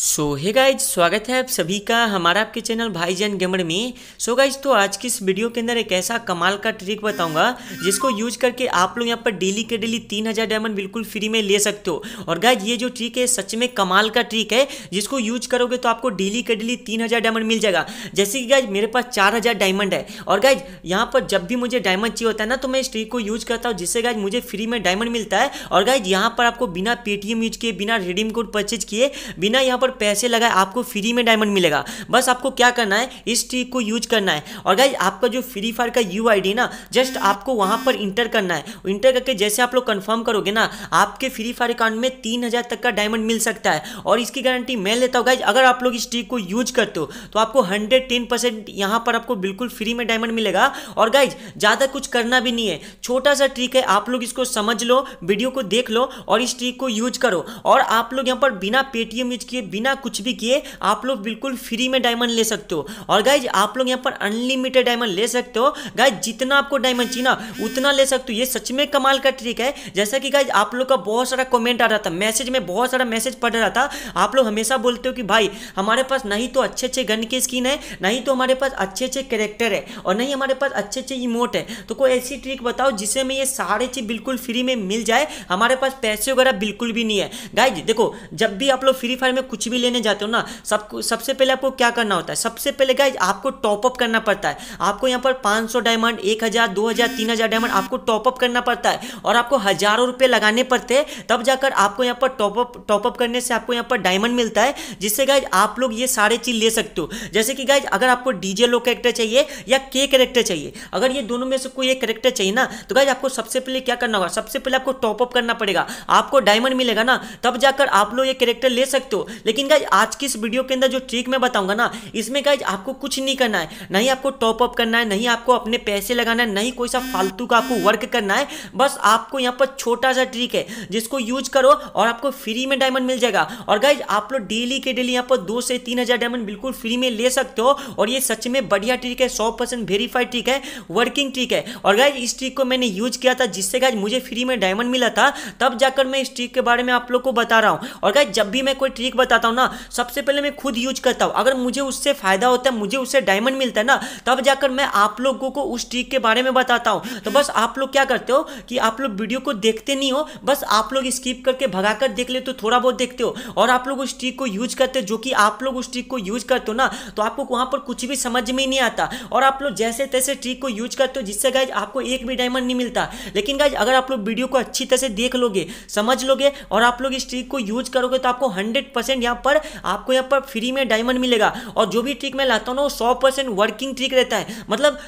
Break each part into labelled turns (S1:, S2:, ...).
S1: सो hey guys स्वागत है आप सभी का हमारा आपके चैनल भाईजान गेमर में सो so गाइज तो आज की इस वीडियो के अंदर एक ऐसा कमाल का ट्रिक बताऊंगा जिसको यूज करके आप लोग यहाँ पर डेली के डेली तीन हज़ार डायमंड बिल्कुल फ्री में ले सकते हो और गाइज ये जो ट्रिक है सच में कमाल का ट्रिक है जिसको यूज करोगे तो आपको डेली के डेली तीन डायमंड मिल जाएगा जैसे कि गाइज मेरे पास चार डायमंड है और गाइज यहाँ पर जब भी मुझे डायमंड चाहिए होता है ना तो मैं इस ट्रिक को यूज करता हूँ जिससे गाइज मुझे फ्री में डायमंड मिलता है और गाइज यहाँ पर आपको बिना पेटीएम यूज किए बिना रिडीम कोड परचेज किए बिना यहाँ पर ऊपर पैसे लगाए आपको फ्री में डायमंड मिलेगा बस आपको क्या करना है इस ट्रिक को यूज करना है और गाइज आपका जो फ्री फायर का यू आई ना जस्ट आपको वहां पर इंटर करना है इंटर करके जैसे आप लोग कंफर्म करोगे ना आपके फ्री फायर अकाउंट में तीन हज़ार तक का डायमंड मिल सकता है और इसकी गारंटी मैं लेता हूँ गाइज अगर आप लोग इस ट्रिक को यूज करते हो तो आपको हंड्रेड टेन परसेंट यहाँ पर आपको बिल्कुल फ्री में डायमंड मिलेगा और गाइज ज़्यादा कुछ करना भी नहीं है छोटा सा ट्रिक है आप लोग इसको समझ लो वीडियो को देख लो और इस ट्रिक को यूज करो और आप लोग यहाँ पर बिना पेटीएम यूज किए बिना कुछ भी किए आप लोग बिल्कुल फ्री में डायमंड ले सकते हो और गाइज आप लोग यहाँ पर अनलिमिटेड डायमंड ले सकते हो गाइज जितना आपको डायमंड चाहिए ना उतना ले सकते हो ये सच में कमाल का ट्रिक है जैसा कि गाइज आप लोग का बहुत सारा कॉमेंट आ रहा था मैसेज में बहुत सारा मैसेज पड़ रहा था आप लोग हमेशा बोलते हो कि भाई हमारे पास नहीं तो अच्छे अच्छे गन की स्किन है नहीं तो हमारे पास अच्छे अच्छे कैरेक्टर है और नहीं हमारे पास अच्छे अच्छे इमोट है तो कोई ऐसी ट्रिक बताओ जिससे हमें ये सारे चीज़ बिल्कुल फ्री में मिल जाए हमारे पास पैसे वगैरह बिल्कुल भी नहीं है गाइज देखो जब भी आप लोग फ्री फायर में कुछ कुछ भी लेने जाते हो ना सबको सबसे पहले आपको क्या करना होता है सबसे पहले गाइज आपको टॉपअप करना पड़ता है आपको यहाँ पर पाँच सौ डायमंड एक हज़ार दो हज़ार तीन हज़ार डायमंड आपको टॉपअप करना पड़ता है और आपको हज़ारों रुपये लगाने पड़ते हैं तब जाकर आपको यहाँ पर टॉपअप टॉपअप करने से आपको यहाँ पर डायमंड मिलता है जिससे गाइज आप लोग ये सारे चीज़ ले सकते हो जैसे कि गाइज अगर आपको डीजे लो करेक्टर चाहिए या के करेक्टर चाहिए अगर ये दोनों में से कोई एक करेक्टर चाहिए ना तो गाइज आपको सबसे पहले क्या करना होगा सबसे पहले आपको टॉपअप करना पड़ेगा आपको डायमंड मिलेगा ना तब जाकर आप लोग ये करेक्टर ले सकते हो लेकिन लेकिन गाइज आज की इस वीडियो के अंदर जो ट्रिक मैं बताऊंगा ना इसमें गाइज आपको कुछ नहीं करना है ना ही आपको टॉप अप करना है नहीं आपको अपने पैसे लगाना है नहीं कोई सा हम्म। फालतू का आपको वर्क करना है बस आपको यहाँ पर छोटा सा ट्रिक है जिसको यूज करो और आपको फ्री में डायमंड मिल जाएगा और गाइज आप लोग डेली के डेली यहाँ पर दो से तीन हजार डायमंड बिल्कुल फ्री में ले सकते हो और ये सच में बढ़िया ट्रिक है सौ परसेंट वेरीफाइड ट्रिक है वर्किंग ट्रिक है और गाइज इस ट्रिक को मैंने यूज किया था जिससे गाइज मुझे फ्री में डायमंड मिला था तब जाकर मैं इस ट्रिक के बारे में आप लोग को बता रहा हूँ और गाइज जब भी मैं कोई ट्रिक बता जाता हूँ ना सबसे पहले मैं खुद यूज करता हूँ अगर मुझे उससे फायदा होता है मुझे उससे डायमंड मिलता है ना तब जाकर मैं आप लोगों को उस ट्रिक के बारे में बताता हूँ तो बस आप लोग क्या करते हो कि आप लोग वीडियो को देखते नहीं हो बस आप लोग स्किप करके भगा कर देख ले तो थोड़ा बहुत देखते हो और आप लोग उस ट्रिक को यूज करते हो जो कि आप लोग उस ट्रिक को यूज करते हो ना तो आपको वहाँ पर कुछ भी समझ में नहीं आता और आप लोग जैसे तैसे ट्रिक को यूज करते हो जिससे गाइज आपको एक भी डायमंड नहीं मिलता लेकिन गाइज अगर आप लोग वीडियो को अच्छी तरह से देख लोगे समझ लोगे और आप लोग इस ट्रिक को यूज करोगे तो आपको हंड्रेड परसेंट यहाँ पर आपको यहाँ पर फ्री में डायमंड मिलेगा और जो भी ट्रिक मैं लाता हूँ ना वो सौ वर्किंग ट्रिक रहता है मतलब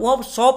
S1: वो सौ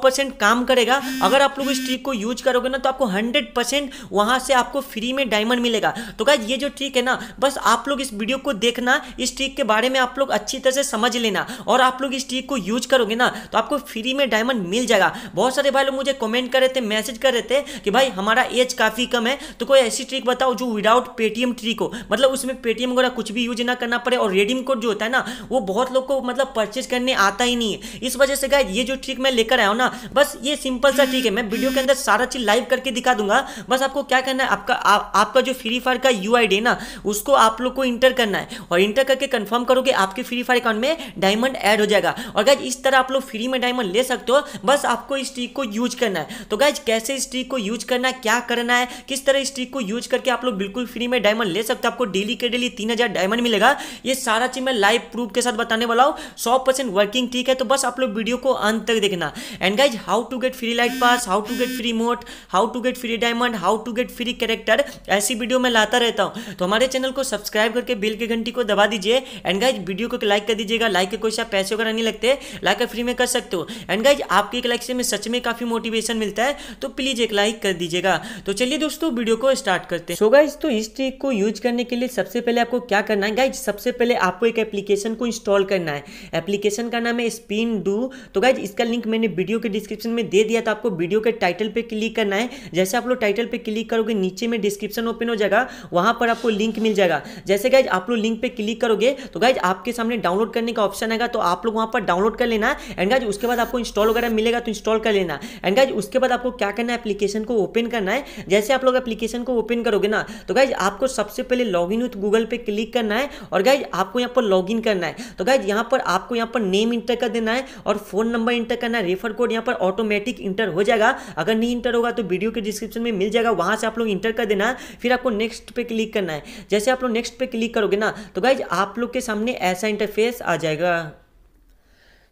S1: काम करेगा अगर आप लोग इस ट्रिक को यूज करोगे ना तो आपको हंड्रेड परसेंट वहाँ से आपको फ्री में डायमंड मिलेगा तो क्या ये जो ट्रिक है ना बस आप लोग इस वीडियो को देखना इस ट्रिक के बारे में आप लोग अच्छी तरह से समझ लेना और आप लोग इस ट्रिक को यूज करोगे ना तो आपको फ्री में डायमंड मिल जाएगा बहुत सारे भाई लोग मुझे कमेंट कर रहे थे मैसेज कर रहे थे कि भाई हमारा एज काफ़ी कम है तो कोई ऐसी ट्रिक बताओ जो विदाउट पेटीएम ट्रिक हो मतलब उसमें पेटीएम वगैरह वगैरह कुछ भी यूज ना करना पड़े और रेडीम कोड जो होता है ना वो बहुत लोग को मतलब परचेज करने आता ही नहीं है इस वजह से गाय ये जो ट्रिक मैं लेकर आया हूँ ना बस ये सिंपल सा ट्रिक है मैं वीडियो के अंदर सारा चीज लाइव करके दिखा दूंगा बस आपको क्या करना है आपका आ, आपका जो फ्री फायर का यू है ना उसको आप लोग को इंटर करना है और इंटर करके कन्फर्म करोगे आपके फ्री फायर अकाउंट में डायमंड ऐड हो जाएगा और गाइज इस तरह आप लोग फ्री में डायमंड ले सकते हो बस आपको इस ट्रिक को यूज करना है तो गाइज कैसे इस ट्रिक को यूज करना है क्या करना है किस तरह इस ट्रिक को यूज करके आप लोग बिल्कुल फ्री में डायमंड ले सकते हो आपको डेली के डेली तीन या डायमंड मिलेगा ये सारा चीज़ मैं लाइव प्रूफ के साथ बताने वाला हूँ सौ परसेंट वर्किंग ठीक है तो बस आप लोग वीडियो को अंत तक देखना and guys how to get free light pass how to get free emote how to get free diamond how to get free character ऐसी वीडियो मैं लाता रहता हूँ तो हमारे चैनल को सब्सक्राइब करके बिल की घंटी को दबा दीजिए एंड गाइज वीडियो को लाइक कर दीजिएगा लाइक के कोई पैसे वगैरह नहीं लगते लाइक फ्री में कर सकते हो एंड गाइज आपके एक लाइक से सच में काफ़ी मोटिवेशन मिलता है तो प्लीज़ एक लाइक कर दीजिएगा तो चलिए दोस्तों वीडियो को स्टार्ट करते हैं सो so तो इस ट्रिक को यूज करने के लिए सबसे पहले आपको क्या करना है गाइज सबसे पहले आपको एक एप्लीकेशन को इंस्टॉल करना है एप्लीकेशन का नाम है स्पिन डू तो गाइज इसका लिंक मैंने वीडियो के डिस्क्रिप्शन में दे दिया तो आपको वीडियो के टाइटल पर क्लिक करना है जैसे आप लोग टाइटल पर क्लिक करोगे नीचे में डिस्क्रिप्शन ओपन हो जाएगा वहाँ पर आपको लिंक मिल जाएगा जैसे गाइज आप लोग लिंक पर क्लिक करोगे तो गाइज आपके सामने डाउनलोड करने का ऑप्शन आएगा तो आप लोग वहाँ पर डाउनलोड कर लेना एंड गाइज उसके बाद आपको इंस्टॉल वगैरह मिलेगा तो इंस्टॉल कर लेना एंड गाइज उसके बाद आपको क्या करना है एप्लीकेशन को ओपन करना है जैसे आप लोग एप्लीकेशन को ओपन करोगे ना तो गाइज आपको सबसे पहले लॉग इन विथ गूगल पे क्लिक क्लिक करना है और गाइज आपको यहाँ पर लॉग करना है तो गाइज यहाँ पर आपको यहाँ पर नेम इंटर कर देना है और फोन नंबर इंटर करना है रेफर कोड यहाँ पर ऑटोमेटिक इंटर हो जाएगा अगर नहीं इंटर होगा तो वीडियो के डिस्क्रिप्शन में मिल जाएगा वहाँ से आप लोग इंटर कर देना है फिर आपको नेक्स्ट पे क्लिक करना है जैसे आप लोग नेक्स्ट पे क्लिक करोगे ना तो गाइज आप लोग के सामने ऐसा इंटरफेस आ जाएगा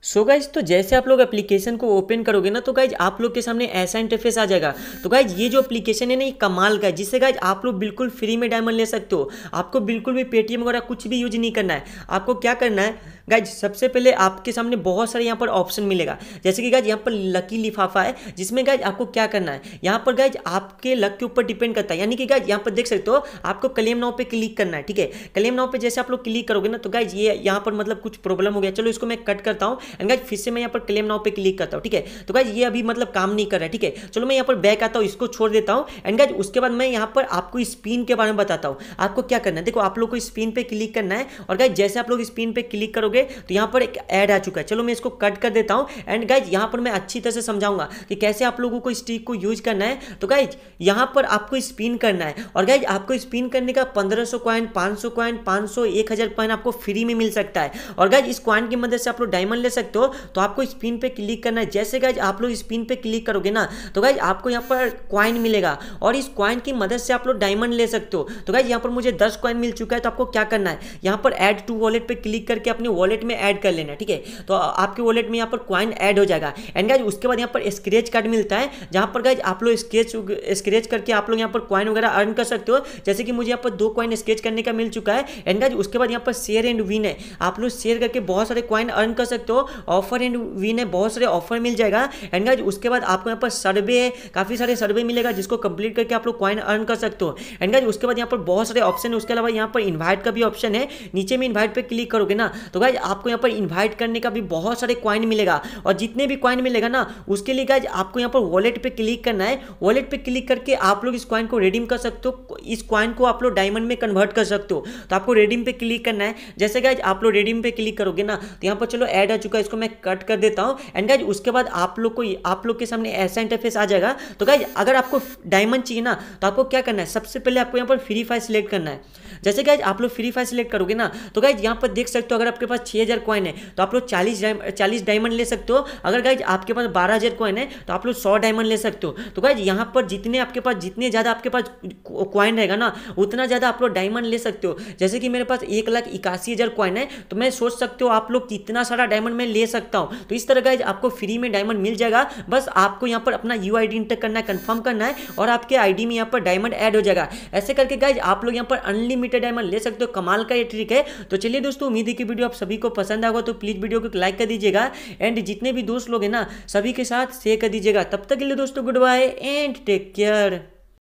S1: सो so गाइज तो जैसे आप लोग एप्लीकेशन को ओपन करोगे ना तो गाइज आप लोग के सामने ऐसा इंटरफेस आ जाएगा तो गाइज ये जो एप्लीकेशन है ना ये कमाल का है जिससे गाइज आप लोग बिल्कुल फ्री में डायमंड ले सकते हो आपको बिल्कुल भी पेटीएम वगैरह कुछ भी यूज नहीं करना है आपको क्या करना है गाइज सबसे पहले आपके सामने बहुत सारे यहाँ पर ऑप्शन मिलेगा जैसे कि गाइज यहाँ पर लकी लिफाफा है जिसमें गाइज आपको क्या करना है यहाँ पर गाइज आपके लक के ऊपर डिपेंड करता है यानी कि गाइज यहाँ पर देख सकते हो आपको क्लेम नाव पे क्लिक करना है ठीक है क्लेम नाव पे जैसे आप लोग क्लिक करोगे ना तो गाइज ये यहाँ पर मतलब कुछ प्रॉब्लम हो गया चलो इसको मैं कट करता हूँ एंड गाइज फिर से मैं यहाँ पर क्लेम नाव पे क्लिक करता हूँ ठीक है तो गाइज ये अभी मतलब काम नहीं कर रहा है ठीक है चलो मैं यहाँ पर बैक आता हूँ इसको छोड़ देता हूँ एंड गाइज उसके बाद मैं यहाँ पर आपको स्पिन के बारे में बताता हूँ आपको क्या करना है देखो आप लोग को स्पिन पर क्लिक करना है और गाइज जैसे आप लोग स्पिन पर क्लिक करोगे देखोगे तो यहाँ पर एक ऐड आ चुका है चलो मैं इसको कट कर देता हूँ एंड गाइज यहाँ पर मैं अच्छी तरह से समझाऊंगा कि कैसे आप लोगों को स्टिक को यूज करना है तो गाइज यहाँ पर आपको स्पिन करना है और गाइज आपको स्पिन करने का पंद्रह सौ क्वाइन पाँच सौ क्वाइन पाँच सौ एक हज़ार कॉइन आपको फ्री में मिल सकता है और गाइज इस क्वाइन की मदद से आप लोग डायमंड ले सकते हो तो आपको स्पिन पर क्लिक करना है जैसे गाइज आप लोग स्पिन पर क्लिक करोगे ना तो गाइज आपको यहाँ पर क्वाइन मिलेगा और इस क्वाइन की मदद से आप लोग डायमंड ले सकते हो तो गाइज यहाँ पर मुझे दस क्वाइन मिल चुका है तो आपको क्या करना है यहाँ पर एड टू वॉलेट पर क्लिक करके अपने वॉलेट वॉलेट में ऐड कर लेना ठीक है तो आपके वॉलेट में यहाँ पर क्वाइन ऐड हो जाएगा एंड गाइज उसके बाद यहाँ पर स्क्रेच कार्ड मिलता है जहाँ पर गाइज आप लोग स्क्रेच स्क्रेच करके आप लोग यहाँ पर क्वाइन वगैरह अर्न कर सकते हो जैसे कि मुझे यहाँ पर दो कॉइन स्केच करने का मिल चुका है एंड गाइज उसके बाद यहाँ पर शेयर एंड विन है आप लोग शेयर करके बहुत सारे क्वाइन अर्न कर सकते हो ऑफर एंड विन है बहुत सारे ऑफर मिल जाएगा एंड गाइज उसके बाद आपको यहाँ पर सर्वे है काफ़ी सारे सर्वे मिलेगा जिसको कंप्लीट करके आप लोग कॉइन अर्न कर सकते हो एंड गाइज उसके बाद यहाँ पर बहुत सारे ऑप्शन है उसके अलावा यहाँ पर इन्वाइट का भी ऑप्शन है नीचे में इन्वाइट पर क्लिक करोगे ना तो गाइज गाइज आपको यहाँ पर इन्वाइट करने का भी बहुत सारे क्वाइन मिलेगा और जितने भी क्वाइन मिलेगा ना उसके लिए गाइज आपको यहाँ पर वॉलेट पर क्लिक करना है वॉलेट पर क्लिक करके आप लोग इस क्वाइन को रेडीम कर सकते हो इस क्वाइन को आप लोग डायमंड में कन्वर्ट कर सकते हो तो आपको रेडीम पर क्लिक करना है जैसे गाइज आप लोग रेडीम पर क्लिक करोगे ना तो यहाँ पर चलो ऐड आ चुका है इसको मैं कट कर देता हूँ एंड गाइज उसके बाद आप लोग को आप लोग के सामने ऐसा इंटरफेस आ जाएगा तो गाइज अगर आपको डायमंड चाहिए ना तो आपको क्या करना है सबसे पहले आपको यहाँ पर फ्री फायर सिलेक्ट करना है जैसे गाइज आप लोग फ्री फायर सिलेक्ट करोगे ना तो गाइज यहाँ पर देख सकते हो अगर आपके पास छः हज़ार कॉइन है तो आप लोग चालीस चालीस डायमंड ले सकते हो अगर गाइज आपके पास बारह हज़ार कॉइन है तो आप लोग सौ डायमंड ले सकते हो तो गाइज यहाँ पर जितने आपके पास जितने ज़्यादा आपके पास कॉइन रहेगा ना उतना ज़्यादा आप लोग डायमंड ले सकते हो जैसे कि मेरे पास एक लाख इक्यासी हज़ार कॉइन है तो मैं सोच सकते हो आप लोग कितना सारा डायमंड मैं ले सकता हूँ तो इस तरह गाइज आपको फ्री में डायमंड मिल जाएगा बस आपको यहाँ पर अपना यू आई इंटर करना है कन्फर्म करना है और आपके आई में यहाँ पर डायमंड ऐड हो जाएगा ऐसे करके गाइज आप लोग यहाँ पर अनलिमिटेड डायमंड ले सकते हो कमाल का ये ट्रिक है तो चलिए दोस्तों उम्मीद है कि वीडियो आप सभी सभी को पसंद आएगा तो प्लीज़ वीडियो को लाइक कर दीजिएगा एंड जितने भी दोस्त लोग हैं ना सभी के साथ शेयर कर दीजिएगा तब तक के लिए दोस्तों good bye and take care